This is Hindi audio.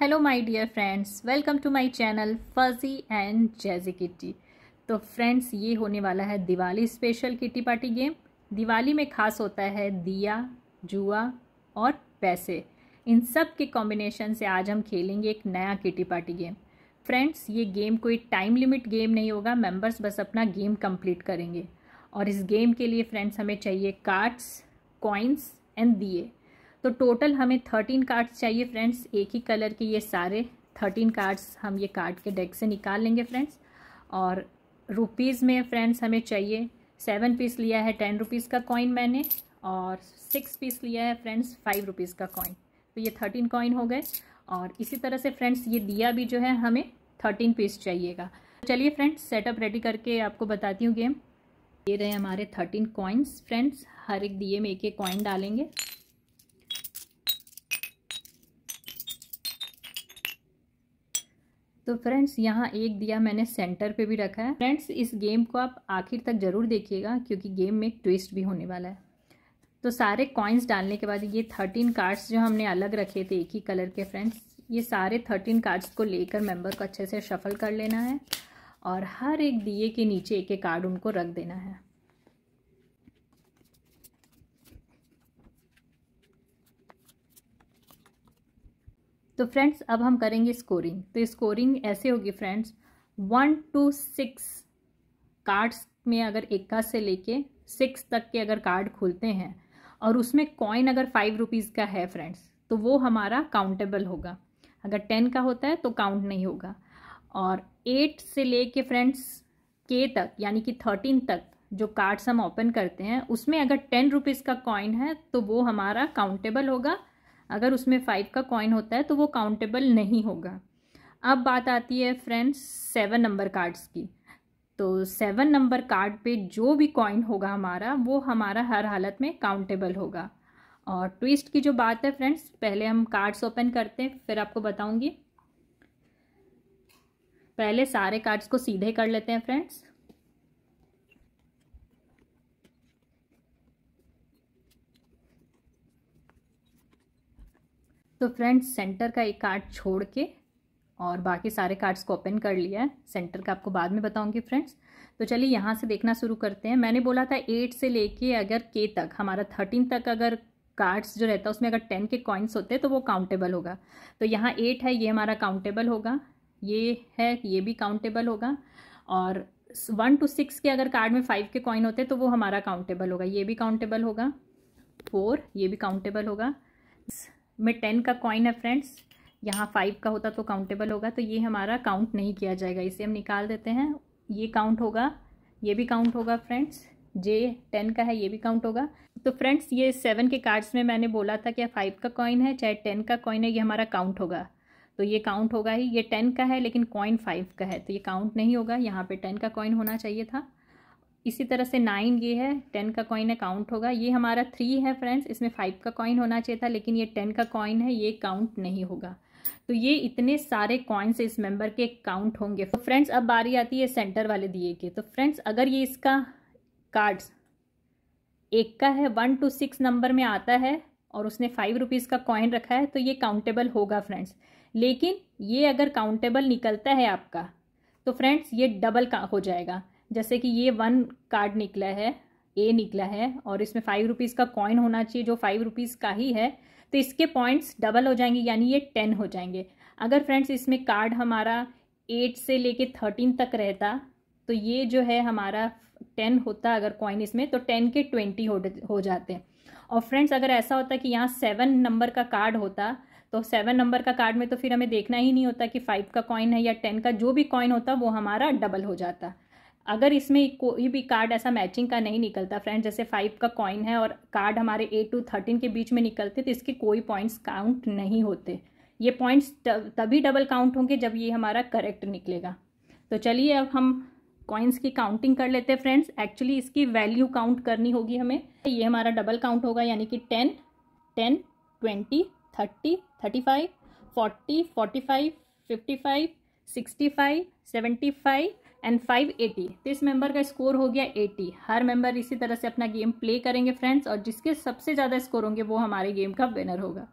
hello my dear friends welcome to my channel fuzzy and jazzy kitty तो फ्रेंड्स ये होने वाला है Diwali special kitty party game Diwali में खास होता है दिया जुआ और पैसे इन सब के कॉम्बिनेशन से आज हम खेलेंगे एक नया किटी पार्टी गेम फ्रेंड्स ये गेम कोई टाइम लिमिट गेम नहीं होगा मेम्बर्स बस अपना गेम कम्प्लीट करेंगे और इस गेम के लिए फ्रेंड्स हमें चाहिए कार्ड्स कॉइन्स एंड दिए तो टोटल हमें थर्टीन कार्ड्स चाहिए फ्रेंड्स एक ही कलर के ये सारे थर्टीन कार्ड्स हम ये कार्ड के डेक से निकाल लेंगे फ्रेंड्स और रुपीज़ में फ्रेंड्स हमें चाहिए सेवन पीस लिया है टेन रुपीज़ का कॉइन मैंने और सिक्स पीस लिया है फ्रेंड्स फाइव रुपीज़ का कॉइन तो ये थर्टीन कॉइन हो गए और इसी तरह से फ्रेंड्स ये दिया भी जो है हमें थर्टीन पीस चाहिएगा चलिए फ्रेंड्स सेटअप रेडी करके आपको बताती हूँ गेम ये रहे हमारे थर्टीन कॉइन्स फ्रेंड्स हर एक दिए में एक एक कॉइन डालेंगे तो फ्रेंड्स यहाँ एक दिया मैंने सेंटर पे भी रखा है फ्रेंड्स इस गेम को आप आखिर तक ज़रूर देखिएगा क्योंकि गेम में ट्विस्ट भी होने वाला है तो सारे कॉइन्स डालने के बाद ये थर्टीन कार्ड्स जो हमने अलग रखे थे एक ही कलर के फ्रेंड्स ये सारे थर्टीन कार्ड्स को लेकर मेंबर को अच्छे से शफल कर लेना है और हर एक दिए के नीचे एक एक कार्ड उनको रख देना है तो फ्रेंड्स अब हम करेंगे स्कोरिंग तो स्कोरिंग ऐसे होगी friends one two six cards में अगर इक्का से लेके सिक्स तक के अगर कार्ड खुलते हैं और उसमें कॉइन अगर फाइव रुपीज़ का है फ्रेंड्स तो वो हमारा काउंटेबल होगा अगर टेन का होता है तो काउंट नहीं होगा और एट से ले के फ्रेंड्स के तक यानी कि थर्टीन तक जो कार्ड्स हम ओपन करते हैं उसमें अगर टेन रुपीज़ का कॉइन है तो वो हमारा काउंटेबल होगा अगर उसमें फाइव का कॉइन होता है तो वो काउंटेबल नहीं होगा अब बात आती है फ्रेंड्स सेवन नंबर कार्ड्स की तो सेवन नंबर कार्ड पे जो भी कॉइन होगा हमारा वो हमारा हर हालत में काउंटेबल होगा और ट्विस्ट की जो बात है फ्रेंड्स पहले हम कार्ड्स ओपन करते हैं फिर आपको बताऊंगी पहले सारे कार्ड्स को सीधे कर लेते हैं फ्रेंड्स तो फ्रेंड्स सेंटर का एक कार्ड छोड़ के और बाकी सारे कार्ड्स को ओपन कर लिया है सेंटर का आपको बाद में बताऊंगी फ्रेंड्स तो चलिए यहाँ से देखना शुरू करते हैं मैंने बोला था एट से लेके अगर के तक हमारा थर्टीन तक अगर कार्ड्स जो रहता है उसमें अगर टेन के कॉइन्स होते हैं तो वो काउंटेबल होगा तो यहाँ एट है ये हमारा काउंटेबल होगा ये है ये भी काउंटेबल होगा और वन टू सिक्स के अगर कार्ड में फाइव के कॉइन होते हैं तो वो हमारा काउंटेबल होगा ये भी काउंटेबल होगा फोर ये भी काउंटेबल होगा में टेन का कॉइन है फ्रेंड्स यहाँ फाइव का होता तो काउंटेबल होगा तो ये हमारा काउंट नहीं किया जाएगा इसे हम निकाल देते हैं ये काउंट होगा ये भी काउंट होगा फ्रेंड्स जे टेन का है ये भी काउंट होगा तो फ्रेंड्स ये सेवन के कार्ड्स में मैंने बोला था कि फाइव का कॉइन है चाहे टेन का कॉइन है ये हमारा काउंट होगा तो ये काउंट होगा ही ये टेन का है लेकिन कॉइन फाइव का है तो ये काउंट नहीं होगा यहाँ पे टेन का कॉइन होना चाहिए था इसी तरह से नाइन ये है टेन का कॉइन है काउंट होगा ये हमारा थ्री है फ्रेंड्स इसमें फाइव का कॉइन होना चाहिए था लेकिन ये टेन का कॉइन है ये काउंट नहीं होगा तो ये इतने सारे कॉइन्स इस मेंबर के काउंट होंगे तो फ्रेंड्स अब बारी आती है सेंटर वाले दिए के तो फ्रेंड्स अगर ये इसका कार्ड्स एक का है वन टू सिक्स नंबर में आता है और उसने फाइव रुपीज़ का कॉइन रखा है तो ये काउंटेबल होगा फ्रेंड्स लेकिन ये अगर काउंटेबल निकलता है आपका तो फ्रेंड्स ये डबल का हो जाएगा जैसे कि ये वन कार्ड निकला है ए निकला है और इसमें फाइव रुपीज़ का कॉइन होना चाहिए जो फाइव रुपीज़ का ही है तो इसके पॉइंट्स डबल हो जाएंगे यानी ये टेन हो जाएंगे अगर फ्रेंड्स इसमें कार्ड हमारा एट से लेके थर्टीन तक रहता तो ये जो है हमारा टेन होता अगर कॉइन इसमें तो टेन के ट्वेंटी हो जाते और फ्रेंड्स अगर ऐसा होता कि यहाँ सेवन नंबर का कार्ड होता तो सेवन नंबर का कार्ड में तो फिर हमें देखना ही नहीं होता कि फाइव का कॉइन है या टेन का जो भी कॉइन होता वो हमारा डबल हो जाता अगर इसमें कोई भी कार्ड ऐसा मैचिंग का नहीं निकलता फ्रेंड जैसे फाइव का कॉइन है और कार्ड हमारे एट टू थर्टीन के बीच में निकलते तो इसके कोई पॉइंट्स काउंट नहीं होते ये पॉइंट्स तभी डबल काउंट होंगे जब ये हमारा करेक्ट निकलेगा तो चलिए अब हम कॉइन्स की काउंटिंग कर लेते हैं फ्रेंड्स एक्चुअली इसकी वैल्यू काउंट करनी होगी हमें ये हमारा डबल काउंट होगा यानी कि ten ten twenty thirty thirty five forty forty five fifty five sixty five seventy five and five eighty तो इस मेंबर का स्कोर हो गया एटी हर मेंबर इसी तरह से अपना गेम प्ले करेंगे फ्रेंड्स और जिसके सबसे ज़्यादा स्कोर होंगे वो हमारे गेम का विनर होगा